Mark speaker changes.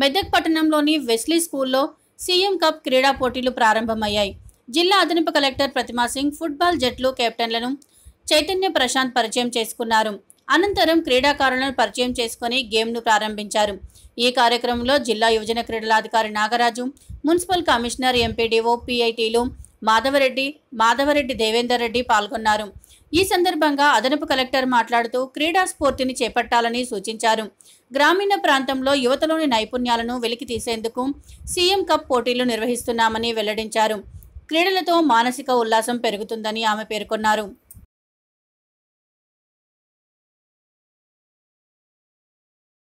Speaker 1: మెదక్ పట్టణంలోని వెస్లీ స్కూల్లో CM cup క్రీడా పోటీలు ప్రారంభమయ్యాయి జిల్లా అదనపు కలెక్టర్ ప్రతిమా సింగ్ ఫుట్బాల్ జట్లు కెప్టెన్లను చైతన్య ప్రశాంత్ పరిచయం చేసుకున్నారు అనంతరం క్రీడాకారులను పరిచయం చేసుకుని గేమ్ను ప్రారంభించారు ఈ కార్యక్రమంలో జిల్లా యువజన క్రీడల అధికారి నాగరాజు మున్సిపల్ కమిషనర్ ఎంపీడీఓ పీఐటీలు మాధవరెడ్డి మాధవరెడ్డి దేవేందర్ రెడ్డి పాల్గొన్నారు ఈ సందర్భంగా అదనపు కలెక్టర్ మాట్లాడుతూ క్రీడా స్ఫూర్తిని చేపట్టాలని సూచించారు గ్రామీణ ప్రాంతంలో యువతలోని నైపుణ్యాలను వెలికి తీసేందుకు సీఎం కప్ పోటీలు నిర్వహిస్తున్నామని వెల్లడించారు క్రీడలతో మానసిక ఉల్లాసం పెరుగుతుందని
Speaker 2: ఆమె పేర్కొన్నారు